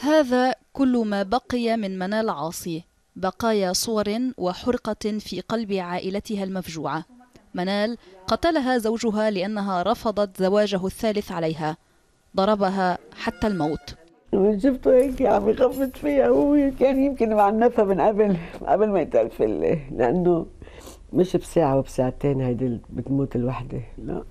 هذا كل ما بقي من منال عاصي بقايا صور وحرقة في قلب عائلتها المفجوعة منال قتلها زوجها لأنها رفضت زواجه الثالث عليها ضربها حتى الموت وجبته هيك عم يخفض فيها هو كان يمكن معنفها من قبل قبل ما يتعرف لانه مش بساعه وبساعتين هيدي بتموت الوحده لا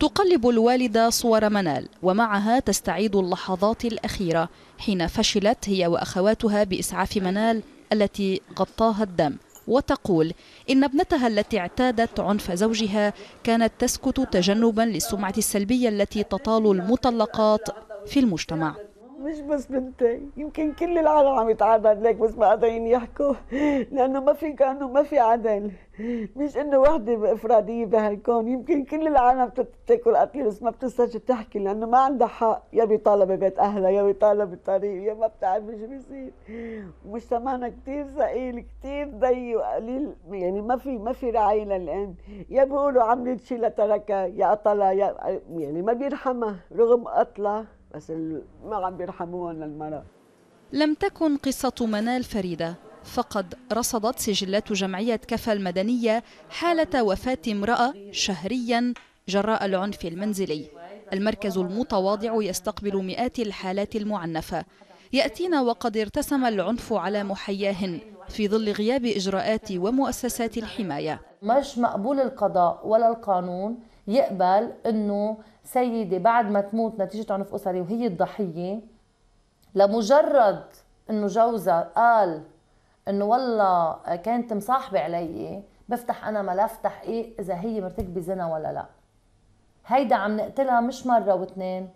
تقلب الوالدة صور منال ومعها تستعيد اللحظات الأخيرة حين فشلت هي وأخواتها بإسعاف منال التي غطاها الدم وتقول إن ابنتها التي اعتادت عنف زوجها كانت تسكت تجنبا للسمعة السلبية التي تطال المطلقات في المجتمع مش بس بنتي يمكن كل العالم عم يتعرض لك بس ما قادرين يحكوا لانه ما في كانه ما في عدل مش انه وحده افراديه بهالكون يمكن كل العالم بتاكل قتيل بس ما بتسترجي تحكي لانه ما عندها حق يا بيطالب ببيت اهلها يا بيطالب بالطريق يا ما بتعرف شو بيصير مجتمعنا كثير ثقيل كثير ضيق وقليل يعني ما في ما في رعايه للام يا بيقولوا عملت شيء لتركها يا قتلها يا يعني ما بيرحمها رغم قتلها بس ما عم بيرحموهم للمرأة لم تكن قصة منال فريدة فقد رصدت سجلات جمعية كفا المدنية حالة وفاة امرأة شهريا جراء العنف المنزلي المركز المتواضع يستقبل مئات الحالات المعنفة يأتينا وقد ارتسم العنف على محياهن في ظل غياب إجراءات ومؤسسات الحماية مش مقبول القضاء ولا القانون يقبل انه سيدة بعد ما تموت نتيجة عنف أسري وهي الضحية لمجرد انه جوزها قال انه والله كانت مصاحبة علي بفتح انا ملف تحقيق إيه اذا هي مرتكبة زنا ولا لا هيدا عم نقتلها مش مرة واثنين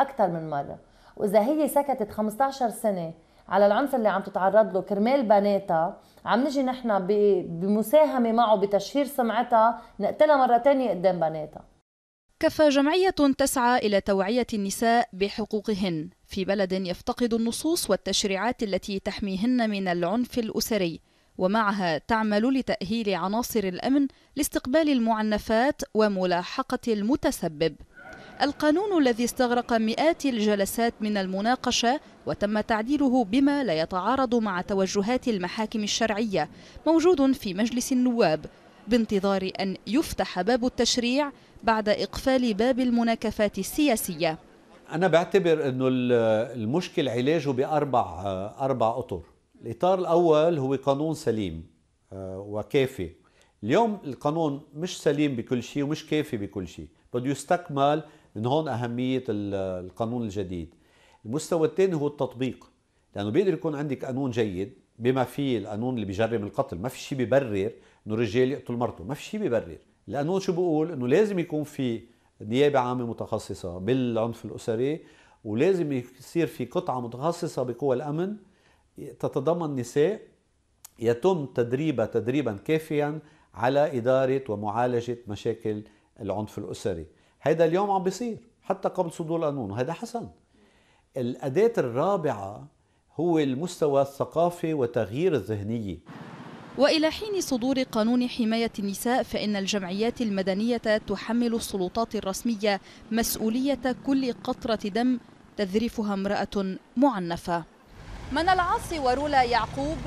أكثر من مرة وإذا هي سكتت 15 سنة على العنف اللي عم تتعرض له كرمال بناتها عم نجي نحن بمساهمة معه بتشهير سمعتها نقتلها مرة تانية قدام بناتها كفى جمعية تسعى إلى توعية النساء بحقوقهن في بلد يفتقد النصوص والتشريعات التي تحميهن من العنف الأسري ومعها تعمل لتأهيل عناصر الأمن لاستقبال المعنفات وملاحقة المتسبب القانون الذي استغرق مئات الجلسات من المناقشة وتم تعديله بما لا يتعارض مع توجهات المحاكم الشرعية موجود في مجلس النواب بانتظار أن يفتح باب التشريع بعد إقفال باب المناكفات السياسية أنا بعتبر أنه المشكل علاجه بأربع أربع أطر الإطار الأول هو قانون سليم آه، وكافي اليوم القانون مش سليم بكل شيء ومش كافي بكل شيء بده يستكمل من هون اهميه القانون الجديد المستوى الثاني هو التطبيق لانه بيقدر يكون عندك قانون جيد بما فيه القانون اللي بيجرم القتل ما في شيء بيبرر انه الرجال يقتل مرته ما في شيء بيبرر القانون شو بيقول انه لازم يكون في نيابه عامه متخصصه بالعنف الاسري ولازم يصير في قطعه متخصصه بقوى الامن تتضمن نساء يتم تدريبها تدريبا كافيا على اداره ومعالجه مشاكل العنف الاسري هيدا اليوم عم بيصير حتى قبل صدور القانون وهيدا حسن الأداة الرابعة هو المستوى الثقافي وتغيير الذهنية والى حين صدور قانون حمايه النساء فان الجمعيات المدنيه تحمل السلطات الرسميه مسؤوليه كل قطره دم تذرفها امراه معنفه من العاصي ورولا يعقوب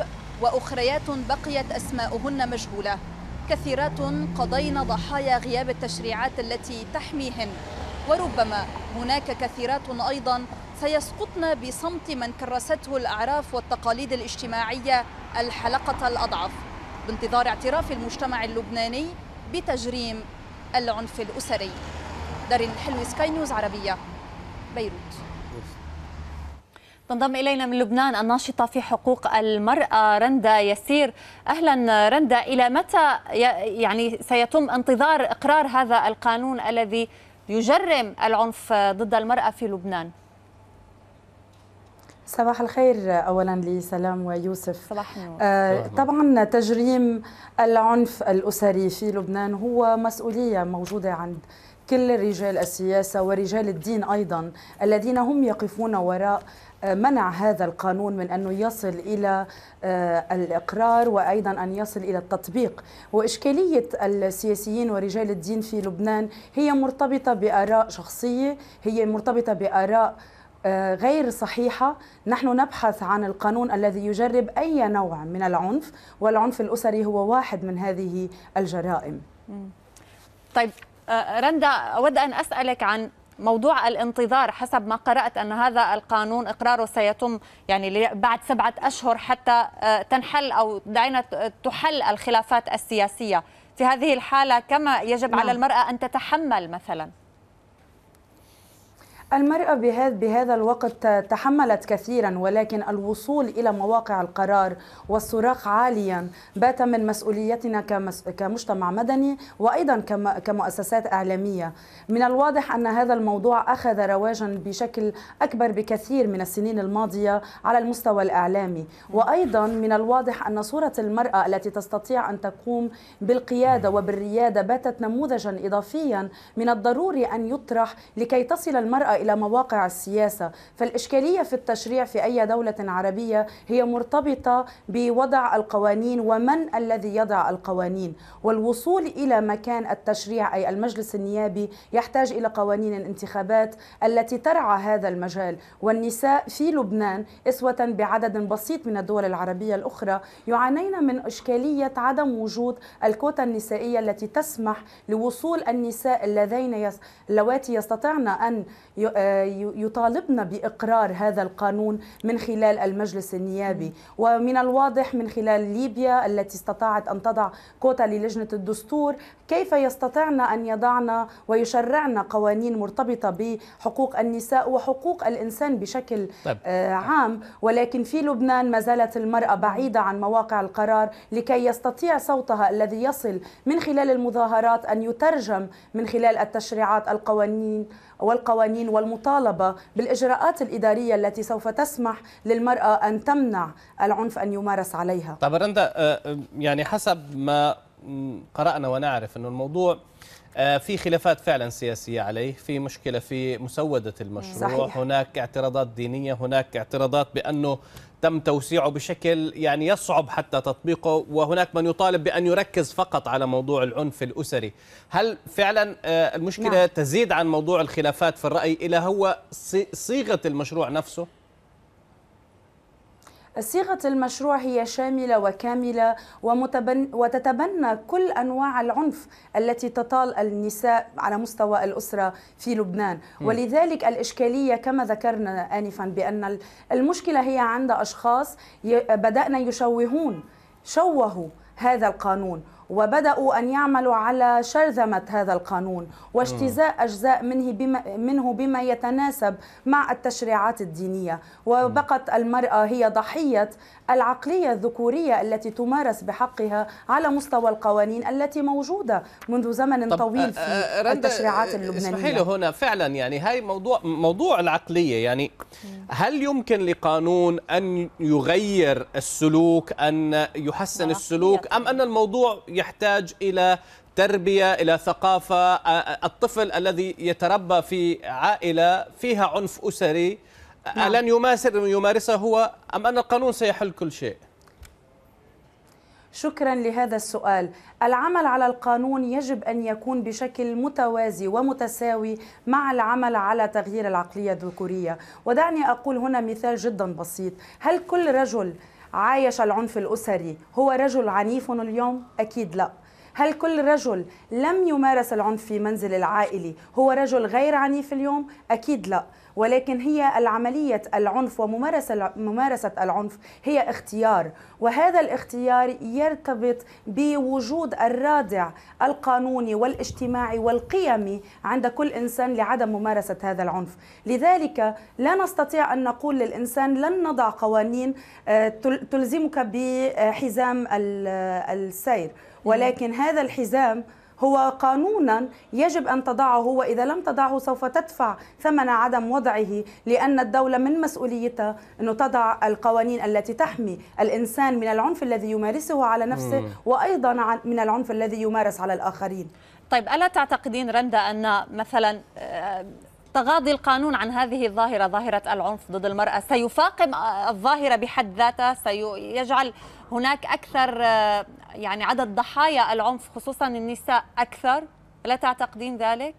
واخريات بقيت اسماؤهن مجهوله كثيرات قضين ضحايا غياب التشريعات التي تحميهن وربما هناك كثيرات أيضا سيسقطن بصمت من كرسته الأعراف والتقاليد الاجتماعية الحلقة الأضعف بانتظار اعتراف المجتمع اللبناني بتجريم العنف الأسري دارين الحلوي سكاي نيوز عربية بيروت تنضم إلينا من لبنان الناشطة في حقوق المرأة رندا يسير أهلا رندا إلى متى يعني سيتم انتظار إقرار هذا القانون الذي يجرم العنف ضد المرأة في لبنان؟ صباح الخير اولا لسلام ويوسف صباح النور آه طبعا تجريم العنف الاسري في لبنان هو مسؤوليه موجوده عند كل رجال السياسه ورجال الدين ايضا الذين هم يقفون وراء منع هذا القانون من أنه يصل إلى آه، الإقرار وأيضا أن يصل إلى التطبيق وإشكالية السياسيين ورجال الدين في لبنان هي مرتبطة بآراء شخصية هي مرتبطة بآراء آه، غير صحيحة نحن نبحث عن القانون الذي يجرب أي نوع من العنف والعنف الأسري هو واحد من هذه الجرائم طيب آه، رندا أود أن أسألك عن موضوع الانتظار حسب ما قرأت أن هذا القانون إقراره سيتم يعني بعد سبعة أشهر حتى آه، تنحل أو دعينا تحل الخلافات السياسية في هذه الحالة كما يجب نعم. على المرأة أن تتحمل مثلاً المرأة بهذا الوقت تحملت كثيرا ولكن الوصول إلى مواقع القرار والصراخ عاليا بات من مسؤوليتنا كمجتمع مدني وأيضا كمؤسسات إعلامية من الواضح أن هذا الموضوع أخذ رواجا بشكل أكبر بكثير من السنين الماضية على المستوى الإعلامي وأيضا من الواضح أن صورة المرأة التي تستطيع أن تقوم بالقيادة وبالريادة باتت نموذجا إضافيا من الضروري أن يطرح لكي تصل المرأة إلى مواقع السياسة فالإشكالية في التشريع في أي دولة عربية هي مرتبطة بوضع القوانين ومن الذي يضع القوانين والوصول إلى مكان التشريع أي المجلس النيابي يحتاج إلى قوانين الانتخابات التي ترعى هذا المجال والنساء في لبنان إسوة بعدد بسيط من الدول العربية الأخرى يعانين من إشكالية عدم وجود الكوتا النسائية التي تسمح لوصول النساء اللذين يس... اللواتي يستطعن أن ي... آه، يطالبنا باقرار هذا القانون من خلال المجلس النيابي ومن الواضح من خلال ليبيا التي استطاعت ان تضع كوتا للجنه الدستور كيف يستطعنا ان يضعنا ويشرعنا قوانين مرتبطه بحقوق النساء وحقوق الانسان بشكل طيب. آه، عام ولكن في لبنان ما زالت المراه بعيده عن مواقع القرار لكي يستطيع صوتها الذي يصل من خلال المظاهرات ان يترجم من خلال التشريعات القوانين والقوانين والمطالبة بالإجراءات الإدارية التي سوف تسمح للمرأة أن تمنع العنف أن يمارس عليها طب رندا آه، آه، يعني حسب ما قرأنا ونعرف أن الموضوع آه، في خلافات فعلا سياسية عليه في مشكلة في مسودة المشروع صحيح. هناك اعتراضات دينية هناك اعتراضات بأنه تم توسيعه بشكل يعني يصعب حتى تطبيقه وهناك من يطالب بأن يركز فقط على موضوع العنف الأسري هل فعلا آه، المشكلة نعم. تزيد عن موضوع الخلافات في الرأي إلى هو صيغة المشروع نفسه؟ صيغة المشروع هي شاملة وكاملة وتتبنى كل أنواع العنف التي تطال النساء على مستوى الأسرة في لبنان ولذلك الإشكالية كما ذكرنا آنفا بأن المشكلة هي عند أشخاص بدأنا يشوهون شوهوا هذا القانون وبداوا ان يعملوا على شرذمه هذا القانون واجتزاء اجزاء منه بما منه بما يتناسب مع التشريعات الدينيه وبقت المراه هي ضحيه العقليه الذكوريه التي تمارس بحقها على مستوى القوانين التي موجوده منذ زمن طويل آه، في آه، التشريعات آه، اللبنانيه اسمحي لي هنا فعلا يعني هاي موضوع موضوع العقليه يعني هل يمكن لقانون ان يغير السلوك ان يحسن نعم، السلوك ام نعم. ان الموضوع يعني يحتاج الى تربيه الى ثقافه الطفل الذي يتربى في عائله فيها عنف اسري نعم. الان يمارس يمارسه هو ام ان القانون سيحل كل شيء شكرا لهذا السؤال العمل على القانون يجب ان يكون بشكل متوازي ومتساوي مع العمل على تغيير العقليه الذكوريه ودعني اقول هنا مثال جدا بسيط هل كل رجل عايش العنف الأسري هو رجل عنيف اليوم؟ أكيد لا هل كل رجل لم يمارس العنف في منزل العائلي هو رجل غير عنيف اليوم؟ أكيد لا ولكن هي العملية العنف وممارسة ممارسة العنف هي اختيار وهذا الاختيار يرتبط بوجود الرادع القانوني والاجتماعي والقيمي عند كل إنسان لعدم ممارسة هذا العنف لذلك لا نستطيع أن نقول للإنسان لن نضع قوانين آه، تلزمك بحزام السير ولكن هذا الحزام هو قانونا يجب أن تضعه وإذا لم تضعه سوف تدفع ثمن عدم وضعه لأن الدولة من مسؤوليتها أن تضع القوانين التي تحمي الإنسان من العنف الذي يمارسه على نفسه وأيضا من العنف الذي يمارس على الآخرين طيب ألا تعتقدين رندا أن مثلا آه، تغاضي القانون عن هذه الظاهرة ظاهرة العنف ضد المرأة سيفاقم الظاهرة بحد ذاتها سيجعل هناك أكثر يعني عدد ضحايا العنف خصوصا النساء أكثر لا تعتقدين ذلك؟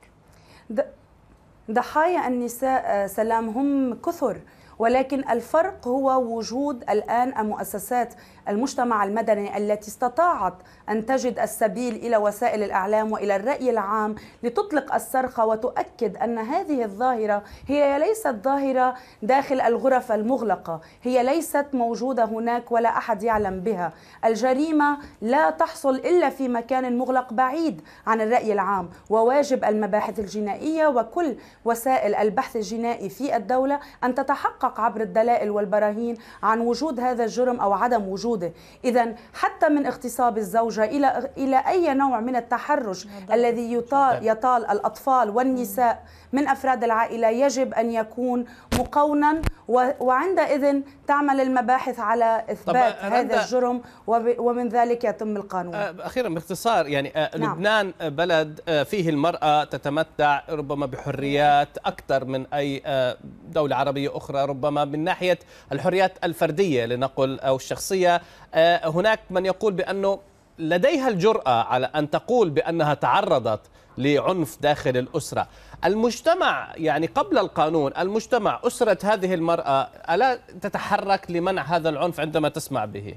ضحايا النساء سلام هم كثر ولكن الفرق هو وجود الآن المؤسسات المجتمع المدني التي استطاعت أن تجد السبيل إلى وسائل الإعلام وإلى الرأي العام لتطلق الصرخة وتؤكد أن هذه الظاهرة هي ليست ظاهرة داخل الغرف المغلقة هي ليست موجودة هناك ولا أحد يعلم بها الجريمة لا تحصل إلا في مكان مغلق بعيد عن الرأي العام وواجب المباحث الجنائية وكل وسائل البحث الجنائي في الدولة أن تتحقق تتحقق عبر الدلائل والبراهين عن وجود هذا الجرم او عدم وجوده اذا حتى من اغتصاب الزوجه الى الى اي نوع من التحرش الذي يطال يطال الاطفال والنساء من أفراد العائلة يجب أن يكون مقونا وعندئذ تعمل المباحث على إثبات هذا الجرم ومن ذلك يتم القانون أه، أخيرا باختصار يعني أه، نعم. لبنان أه، بلد فيه المرأة تتمتع ربما بحريات أكثر من أي دولة عربية أخرى ربما من ناحية الحريات الفردية لنقل أو الشخصية هناك من يقول بأنه لديها الجرأة على أن تقول بأنها تعرضت لعنف داخل الأسرة المجتمع يعني قبل القانون المجتمع أسرة هذه المرأة ألا تتحرك لمنع هذا العنف عندما تسمع به؟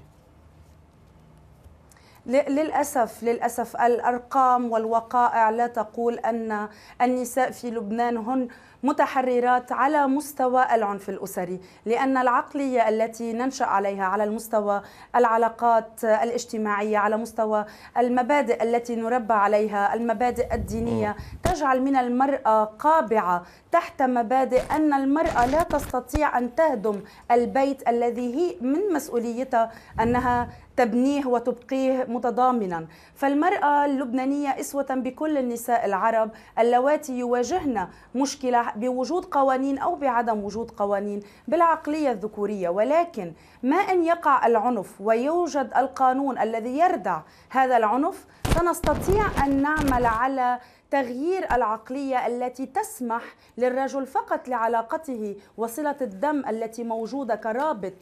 للأسف للأسف الأرقام والوقائع لا تقول أن النساء في لبنان هن متحررات على مستوى العنف الأسري لأن العقلية التي ننشأ عليها على المستوى العلاقات الاجتماعية على مستوى المبادئ التي نربى عليها المبادئ الدينية تجعل من المرأة قابعة تحت مبادئ أن المرأة لا تستطيع أن تهدم البيت الذي هي من مسؤوليتها أنها تبنيه وتبقيه متضامنا فالمرأة اللبنانية إسوة بكل النساء العرب اللواتي يواجهن مشكلة بوجود قوانين أو بعدم وجود قوانين بالعقلية الذكورية ولكن ما إن يقع العنف ويوجد القانون الذي يردع هذا العنف سنستطيع أن نعمل على تغيير العقلية التي تسمح للرجل فقط لعلاقته وصلة الدم التي موجودة كرابط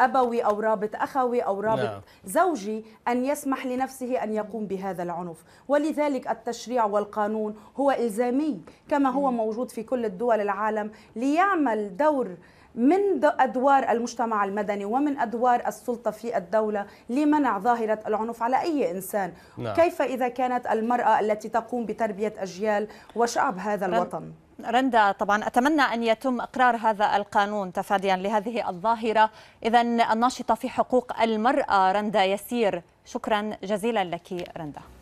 أبوي أو رابط أخوي أو رابط لا. نعم. زوجي أن يسمح لنفسه أن يقوم بهذا العنف ولذلك التشريع والقانون هو إلزامي كما هو موجود في كل الدول العالم ليعمل دور من أدوار المجتمع المدني ومن أدوار السلطة في الدولة لمنع ظاهرة العنف على أي إنسان نعم. كيف إذا كانت المرأة التي تقوم بتربية أجيال وشعب هذا الوطن رندا طبعا أتمنى أن يتم إقرار هذا القانون تفاديا لهذه الظاهرة إذا الناشطة في حقوق المرأة رندا يسير شكرا جزيلا لك رندا